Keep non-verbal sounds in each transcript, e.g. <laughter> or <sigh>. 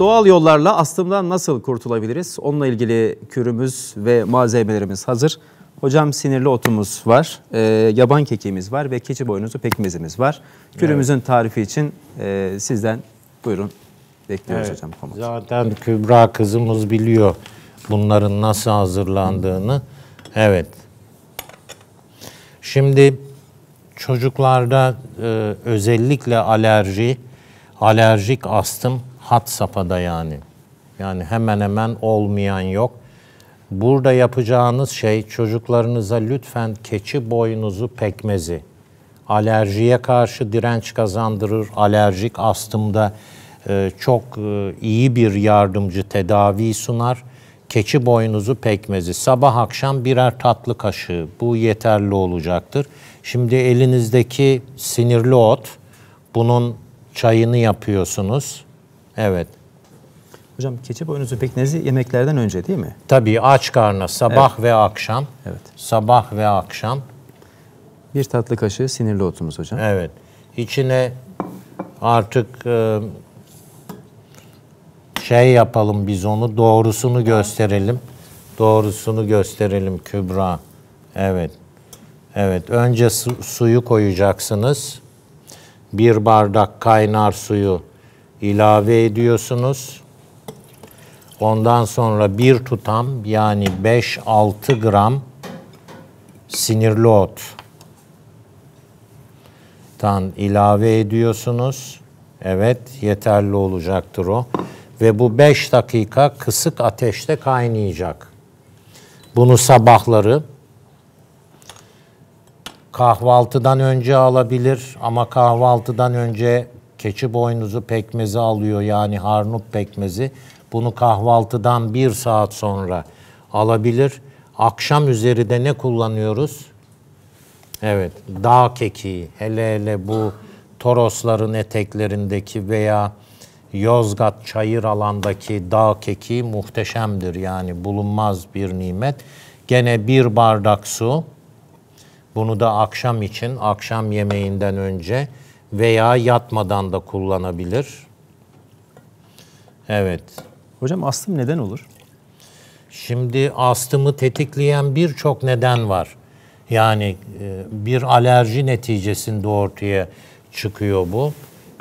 Doğal yollarla astımdan nasıl kurtulabiliriz? Onunla ilgili kürümüz ve malzemelerimiz hazır. Hocam sinirli otumuz var, e, yaban kekiğimiz var ve keçi boynuzu pekmezimiz var. Kürümüzün evet. tarifi için e, sizden buyurun bekliyoruz evet. hocam. Komut. Zaten Kübra kızımız biliyor bunların nasıl hazırlandığını. Evet. Şimdi çocuklarda e, özellikle alerji, alerjik astım hat safhada yani. Yani hemen hemen olmayan yok. Burada yapacağınız şey çocuklarınıza lütfen keçi boynuzu pekmezi. Alerjiye karşı direnç kazandırır. Alerjik astımda e, çok e, iyi bir yardımcı tedavi sunar. Keçi boynuzu pekmezi. Sabah akşam birer tatlı kaşığı. Bu yeterli olacaktır. Şimdi elinizdeki sinirli ot, bunun çayını yapıyorsunuz. Evet. Hocam keçi boynuzu pekmezi yemeklerden önce değil mi? Tabii aç karnı sabah evet. ve akşam. Evet. Sabah ve akşam. Bir tatlı kaşığı sinirli otumuz hocam. Evet. İçine artık e, şey yapalım biz onu doğrusunu gösterelim. Doğrusunu gösterelim Kübra. Evet. Evet. Önce su, suyu koyacaksınız. Bir bardak kaynar suyu ilave ediyorsunuz. Ondan sonra bir tutam yani 5-6 gram sinirli ot tan ilave ediyorsunuz. Evet yeterli olacaktır o. Ve bu 5 dakika kısık ateşte kaynayacak. Bunu sabahları kahvaltıdan önce alabilir ama kahvaltıdan önce keçi boynuzu pekmezi alıyor yani harnut pekmezi. Bunu kahvaltıdan bir saat sonra alabilir. Akşam üzeri de ne kullanıyoruz? Evet, dağ kekiği. Hele hele bu Torosların eteklerindeki veya Yozgat çayır alandaki dağ kekiği muhteşemdir. Yani bulunmaz bir nimet. Gene bir bardak su. Bunu da akşam için, akşam yemeğinden önce veya yatmadan da kullanabilir. Evet. Hocam astım neden olur? Şimdi astımı tetikleyen birçok neden var. Yani e, bir alerji neticesinde ortaya çıkıyor bu.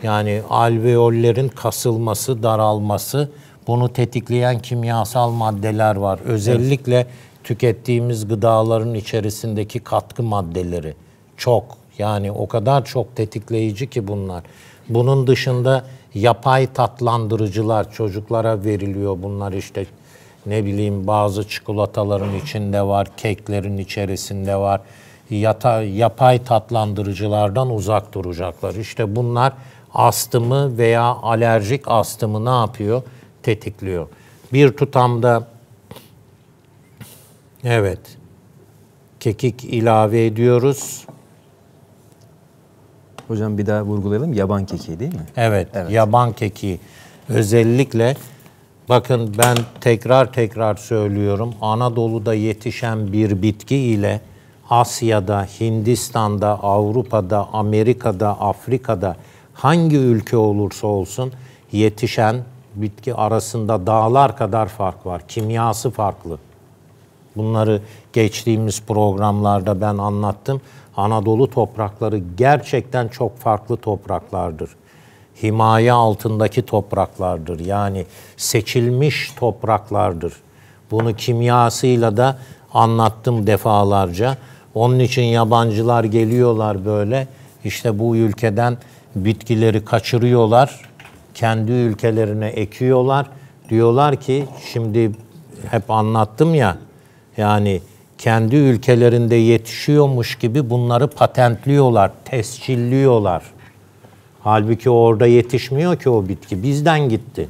Yani alveollerin kasılması, daralması, bunu tetikleyen kimyasal maddeler var. Özellikle tükettiğimiz gıdaların içerisindeki katkı maddeleri çok yani o kadar çok tetikleyici ki bunlar. Bunun dışında yapay tatlandırıcılar çocuklara veriliyor. Bunlar işte ne bileyim bazı çikolataların içinde var, keklerin içerisinde var. Yata, yapay tatlandırıcılardan uzak duracaklar. İşte bunlar astımı veya alerjik astımı ne yapıyor? Tetikliyor. Bir tutamda evet kekik ilave ediyoruz. Hocam bir daha vurgulayalım. Yaban kekiği değil mi? Evet, evet. yaban kekiği. Özellikle bakın ben tekrar tekrar söylüyorum. Anadolu'da yetişen bir bitki ile Asya'da, Hindistan'da, Avrupa'da, Amerika'da, Afrika'da hangi ülke olursa olsun yetişen bitki arasında dağlar kadar fark var. Kimyası farklı. Bunları geçtiğimiz programlarda ben anlattım. Anadolu toprakları gerçekten çok farklı topraklardır. Himaye altındaki topraklardır. Yani seçilmiş topraklardır. Bunu kimyasıyla da anlattım defalarca. Onun için yabancılar geliyorlar böyle işte bu ülkeden bitkileri kaçırıyorlar. Kendi ülkelerine ekiyorlar. Diyorlar ki şimdi hep anlattım ya yani kendi ülkelerinde yetişiyormuş gibi bunları patentliyorlar, tescilliyorlar. Halbuki orada yetişmiyor ki o bitki. Bizden gitti.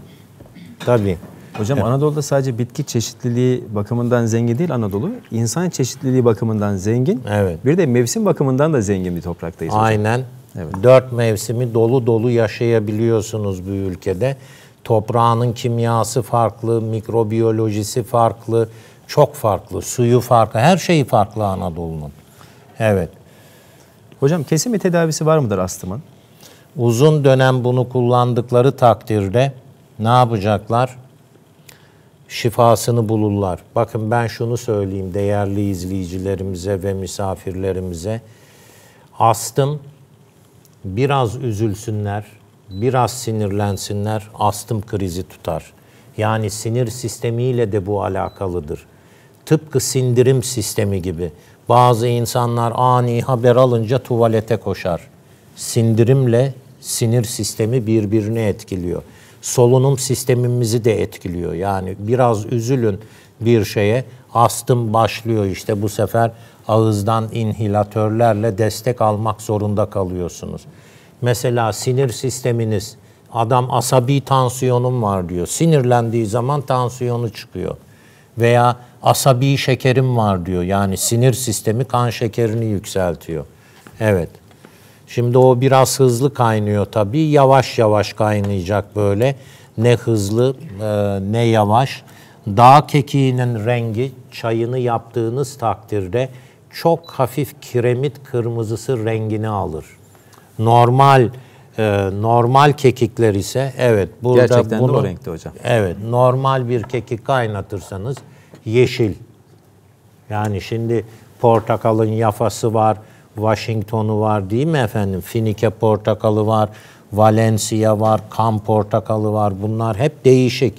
Tabii. Hocam evet. Anadolu'da sadece bitki çeşitliliği bakımından zengin değil Anadolu. İnsan çeşitliliği bakımından zengin. Evet. Bir de mevsim bakımından da zengin bir topraktayız hocam. Aynen. Evet. Dört mevsimi dolu dolu yaşayabiliyorsunuz bu ülkede. Toprağının kimyası farklı, mikrobiyolojisi farklı, çok farklı. Suyu farklı. Her şeyi farklı Anadolu'nun. Evet. Hocam kesin bir tedavisi var mıdır astımın? Uzun dönem bunu kullandıkları takdirde ne yapacaklar? Şifasını bulurlar. Bakın ben şunu söyleyeyim değerli izleyicilerimize ve misafirlerimize. Astım biraz üzülsünler, biraz sinirlensinler, astım krizi tutar. Yani sinir sistemiyle de bu alakalıdır. Tıpkı sindirim sistemi gibi. Bazı insanlar ani haber alınca tuvalete koşar. Sindirimle sinir sistemi birbirini etkiliyor. Solunum sistemimizi de etkiliyor. Yani biraz üzülün bir şeye astım başlıyor işte bu sefer ağızdan inhilatörlerle destek almak zorunda kalıyorsunuz. Mesela sinir sisteminiz Adam asabi tansiyonum var diyor. Sinirlendiği zaman tansiyonu çıkıyor. Veya asabi şekerim var diyor. Yani sinir sistemi kan şekerini yükseltiyor. Evet. Şimdi o biraz hızlı kaynıyor tabii. Yavaş yavaş kaynayacak böyle. Ne hızlı e, ne yavaş. Dağ kekiğinin rengi çayını yaptığınız takdirde çok hafif kiremit kırmızısı rengini alır. Normal e, normal kekikler ise evet burada Gerçekten bunu, de o renkte hocam. Evet normal bir kekik kaynatırsanız yeşil. Yani şimdi portakalın yafası var, Washington'u var değil mi efendim? Finike portakalı var, Valencia var, Kam portakalı var. Bunlar hep değişik.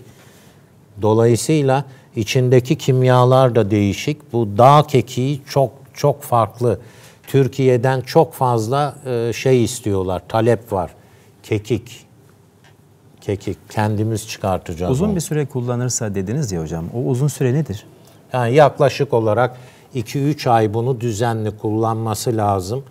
Dolayısıyla içindeki kimyalar da değişik. Bu dağ kekiği çok çok farklı Türkiye'den çok fazla e, şey istiyorlar, talep var. Kekik. Kekik kendimiz çıkartacağız. Uzun onu. bir süre kullanırsa dediniz ya hocam. O uzun süre nedir? Yani yaklaşık olarak 2-3 ay bunu düzenli kullanması lazım.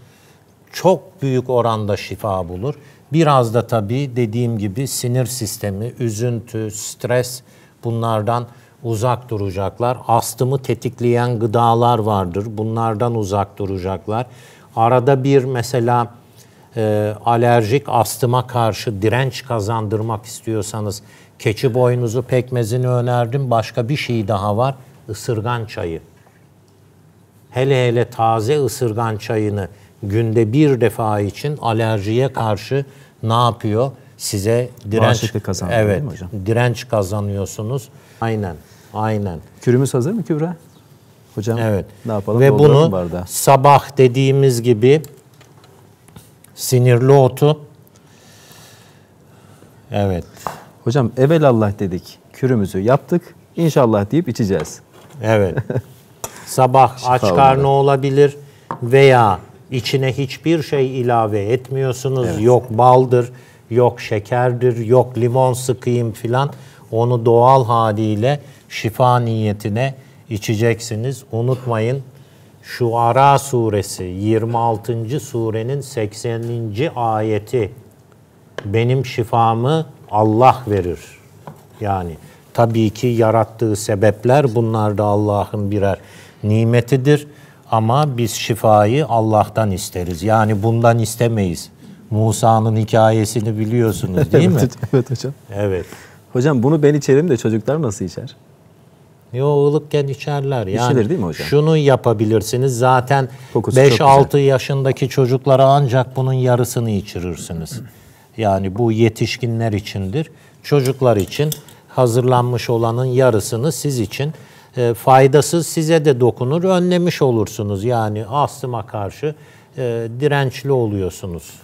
Çok büyük oranda şifa bulur. Biraz da tabii dediğim gibi sinir sistemi, üzüntü, stres bunlardan uzak duracaklar. Astımı tetikleyen gıdalar vardır. Bunlardan uzak duracaklar. Arada bir mesela e, alerjik astıma karşı direnç kazandırmak istiyorsanız keçi boynuzu pekmezini önerdim. Başka bir şey daha var. Isırgan çayı. Hele hele taze ısırgan çayını günde bir defa için alerjiye karşı ne yapıyor? Size direnç kazanıyor evet, değil mi hocam? Direnç kazanıyorsunuz. Aynen. Aynen. Kürümüz hazır mı Kübra? Hocam evet. ne yapalım? Ve bunu bardağı. sabah dediğimiz gibi sinirli otu Evet. Hocam Allah dedik. Kürümüzü yaptık. İnşallah deyip içeceğiz. Evet. <laughs> Sabah aç karnı olabilir veya içine hiçbir şey ilave etmiyorsunuz. Evet. Yok baldır, yok şekerdir, yok limon sıkayım filan. Onu doğal haliyle şifa niyetine içeceksiniz. Unutmayın şu Ara suresi 26. surenin 80. ayeti benim şifamı Allah verir. Yani tabii ki yarattığı sebepler bunlar da Allah'ın birer nimetidir ama biz şifayı Allah'tan isteriz. Yani bundan istemeyiz. Musa'nın hikayesini biliyorsunuz değil evet, mi? Evet hocam. Evet. Hocam bunu ben içerim de çocuklar nasıl içer? Yo ılıkken içerler. Yani İçilir değil mi hocam? Şunu yapabilirsiniz. Zaten 5-6 yaşındaki çocuklara ancak bunun yarısını içirirsiniz. Yani bu yetişkinler içindir. Çocuklar için hazırlanmış olanın yarısını siz için e, faydasız size de dokunur. Önlemiş olursunuz. Yani astıma karşı e, dirençli oluyorsunuz.